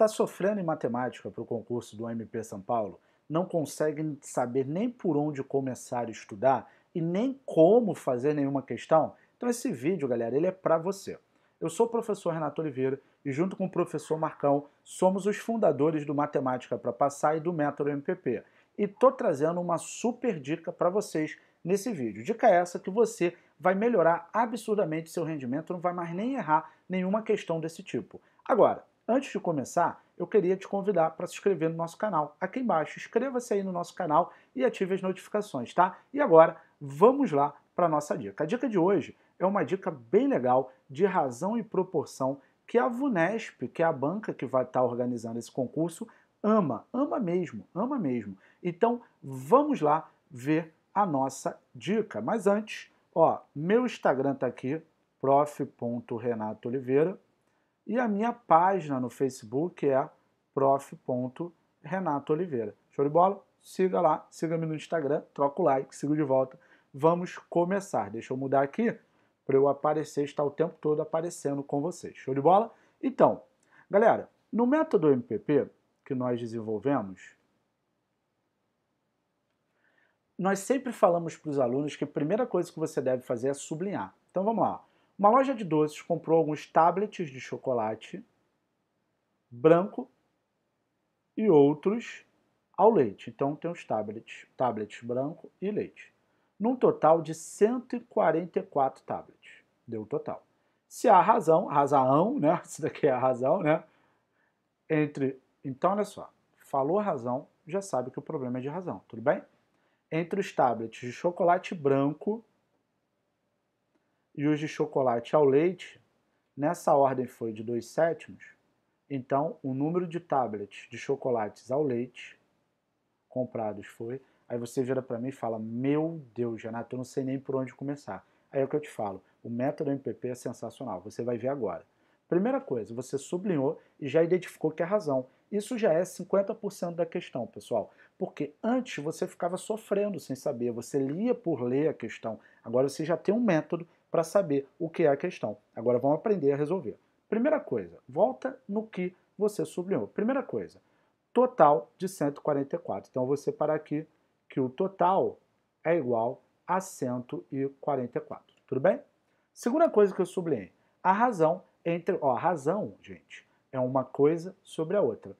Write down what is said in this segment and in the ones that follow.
Está sofrendo em matemática para o concurso do MP São Paulo? Não consegue saber nem por onde começar a estudar e nem como fazer nenhuma questão? Então esse vídeo, galera, ele é para você. Eu sou o professor Renato Oliveira e junto com o professor Marcão somos os fundadores do Matemática para Passar e do Método MPP. E estou trazendo uma super dica para vocês nesse vídeo. Dica essa que você vai melhorar absurdamente seu rendimento, não vai mais nem errar nenhuma questão desse tipo. Agora, Antes de começar, eu queria te convidar para se inscrever no nosso canal. Aqui embaixo, inscreva-se aí no nosso canal e ative as notificações, tá? E agora, vamos lá para a nossa dica. A dica de hoje é uma dica bem legal de razão e proporção que a VUNESP, que é a banca que vai estar tá organizando esse concurso, ama, ama mesmo, ama mesmo. Então, vamos lá ver a nossa dica. Mas antes, ó, meu Instagram tá aqui, prof.renatooliveira, e a minha página no Facebook é prof.renatooliveira. Show de bola? Siga lá, siga-me no Instagram, troca o like, sigo de volta. Vamos começar. Deixa eu mudar aqui para eu aparecer, estar o tempo todo aparecendo com vocês. Show de bola? Então, galera, no método MPP que nós desenvolvemos, nós sempre falamos para os alunos que a primeira coisa que você deve fazer é sublinhar. Então vamos lá. Uma loja de doces comprou alguns tablets de chocolate branco e outros ao leite. Então tem os tablets, tablets branco e leite. Num total de 144 tablets. Deu o total. Se há razão, razão, né? Isso daqui é a razão, né? Entre. Então, olha só. Falou razão, já sabe que o problema é de razão, tudo bem? Entre os tablets de chocolate branco e os de chocolate ao leite, nessa ordem foi de 2 sétimos, então o número de tablets de chocolates ao leite comprados foi. Aí você vira para mim e fala: Meu Deus, Renato, eu não sei nem por onde começar. Aí é o que eu te falo: o método MPP é sensacional, você vai ver agora. Primeira coisa, você sublinhou e já identificou que é a razão. Isso já é 50% da questão, pessoal. Porque antes você ficava sofrendo sem saber, você lia por ler a questão. Agora você já tem um método para saber o que é a questão. Agora vamos aprender a resolver. Primeira coisa, volta no que você sublinhou. Primeira coisa, total de 144. Então vou separar aqui que o total é igual a 144. Tudo bem? Segunda coisa que eu sublinhei, a razão entre, ó, a razão, gente, é uma coisa sobre a outra.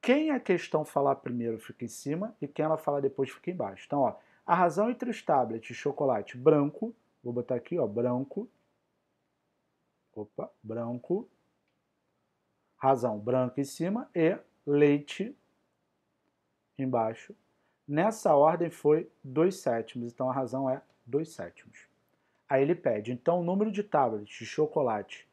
Quem a questão falar primeiro fica em cima e quem ela falar depois fica embaixo. Então, ó, a razão entre os tablets chocolate branco, vou botar aqui, ó, branco. Opa, branco. Razão branco em cima e leite embaixo. Nessa ordem foi 2 sétimos, então a razão é 2 sétimos. Aí ele pede, então, o número de tablets de chocolate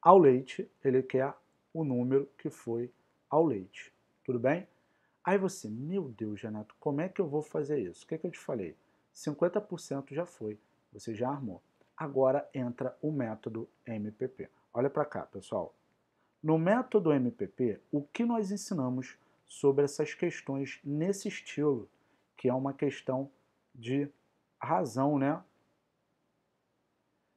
ao leite, ele quer o número que foi ao leite. Tudo bem? Aí você, meu Deus, Janeto, como é que eu vou fazer isso? O que, é que eu te falei? 50% já foi, você já armou. Agora entra o método MPP. Olha para cá, pessoal. No método MPP, o que nós ensinamos sobre essas questões nesse estilo, que é uma questão de razão, né?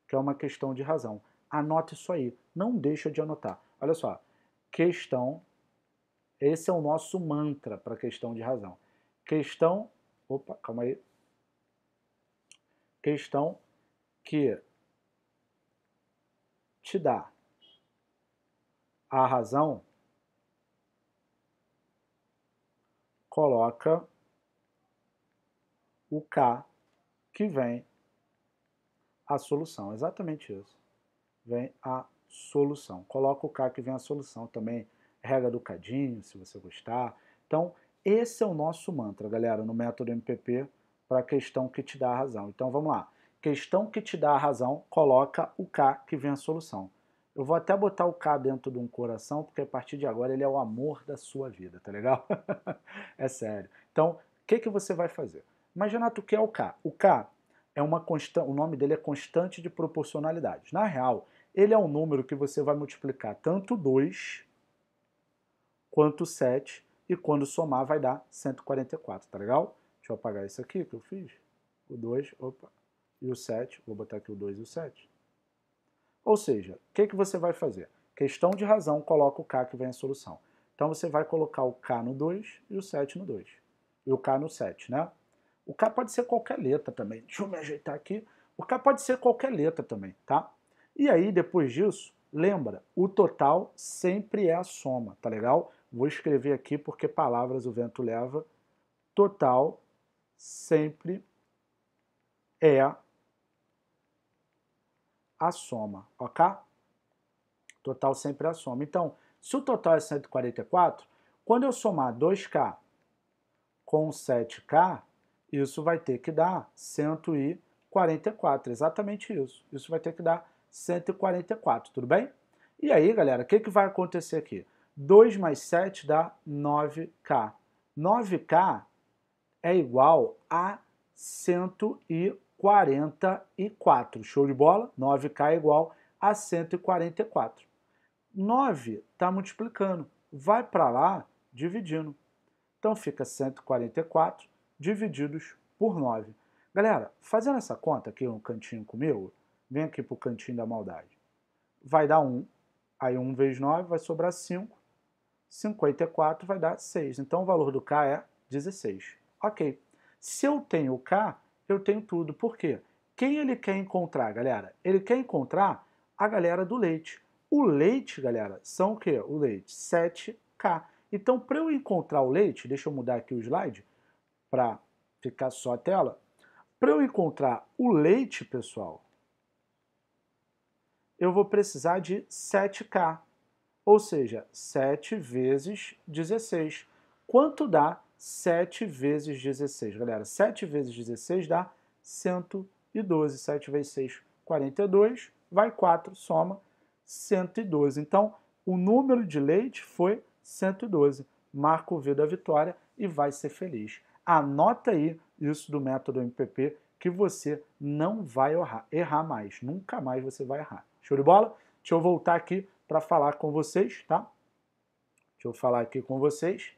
Que é uma questão de razão. Anote isso aí, não deixa de anotar. Olha só, questão, esse é o nosso mantra para questão de razão. Questão, opa, calma aí. Questão que te dá a razão coloca o K que vem a solução. Exatamente isso. Vem a solução. Coloca o K que vem a solução também, regra do cadinho, se você gostar. Então, esse é o nosso mantra, galera, no método MPP para a questão que te dá a razão. Então, vamos lá. Questão que te dá a razão, coloca o K que vem a solução. Eu vou até botar o K dentro de um coração, porque a partir de agora ele é o amor da sua vida, tá legal? é sério. Então, o que, que você vai fazer? Mas, Renato, o que é o K? O K é uma constante, o nome dele é constante de proporcionalidades. Na real, ele é um número que você vai multiplicar tanto 2 quanto 7, e quando somar vai dar 144, tá legal? Deixa eu apagar isso aqui que eu fiz. O 2, opa, e o 7, vou botar aqui o 2 e o 7. Ou seja, o que, que você vai fazer? Questão de razão, coloca o k que vem a solução. Então você vai colocar o k no 2 e o 7 no 2. E o k no 7, né? O k pode ser qualquer letra também. Deixa eu me ajeitar aqui. O k pode ser qualquer letra também, tá? E aí, depois disso, lembra, o total sempre é a soma, tá legal? Vou escrever aqui porque palavras o vento leva. Total sempre é a soma, ok? Total sempre é a soma. Então, se o total é 144, quando eu somar 2K com 7K, isso vai ter que dar 144, exatamente isso. Isso vai ter que dar 144, tudo bem? E aí, galera, o que, que vai acontecer aqui? 2 mais 7 dá 9K. 9K é igual a 144. Show de bola? 9K é igual a 144. 9 está multiplicando. Vai para lá dividindo. Então fica 144 divididos por 9. Galera, fazendo essa conta aqui no um cantinho comigo, vem aqui para o cantinho da maldade. Vai dar 1. Aí 1 vezes 9 vai sobrar 5. 54 vai dar 6. Então o valor do K é 16. Ok. Se eu tenho o K, eu tenho tudo. Por quê? Quem ele quer encontrar, galera? Ele quer encontrar a galera do leite. O leite, galera, são o quê? O leite, 7K. Então, para eu encontrar o leite, deixa eu mudar aqui o slide para ficar só a tela. Para eu encontrar o leite, pessoal, eu vou precisar de 7K, ou seja, 7 vezes 16. Quanto dá 7 vezes 16? Galera, 7 vezes 16 dá 112. 7 vezes 6, 42. Vai 4, soma 112. Então, o número de leite foi 112. Marca o V da vitória e vai ser feliz. Anota aí isso do método MPP que você não vai errar, errar mais. Nunca mais você vai errar. Show de bola? Deixa eu voltar aqui para falar com vocês, tá? Deixa eu falar aqui com vocês.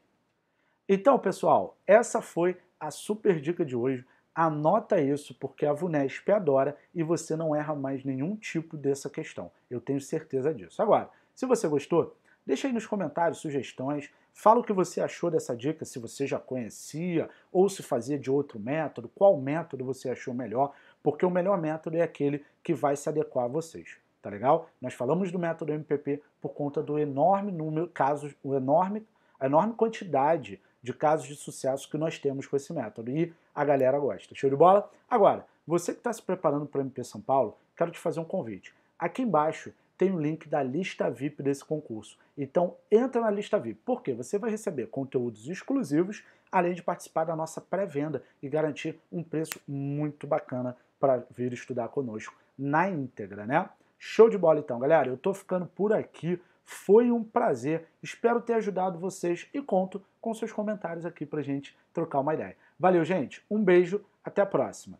Então, pessoal, essa foi a super dica de hoje. Anota isso porque a VUNESP adora e você não erra mais nenhum tipo dessa questão. Eu tenho certeza disso. Agora, se você gostou, deixa aí nos comentários sugestões, fala o que você achou dessa dica, se você já conhecia ou se fazia de outro método, qual método você achou melhor, porque o melhor método é aquele que vai se adequar a vocês tá legal? Nós falamos do método MPP por conta do enorme número, casos, o enorme, a enorme quantidade de casos de sucesso que nós temos com esse método. E a galera gosta. Show de bola? Agora, você que está se preparando para o MP São Paulo, quero te fazer um convite. Aqui embaixo tem o link da lista VIP desse concurso. Então entra na lista VIP, porque você vai receber conteúdos exclusivos, além de participar da nossa pré-venda e garantir um preço muito bacana para vir estudar conosco na íntegra, né? Show de bola então, galera. Eu tô ficando por aqui. Foi um prazer. Espero ter ajudado vocês e conto com seus comentários aqui pra gente trocar uma ideia. Valeu, gente. Um beijo. Até a próxima.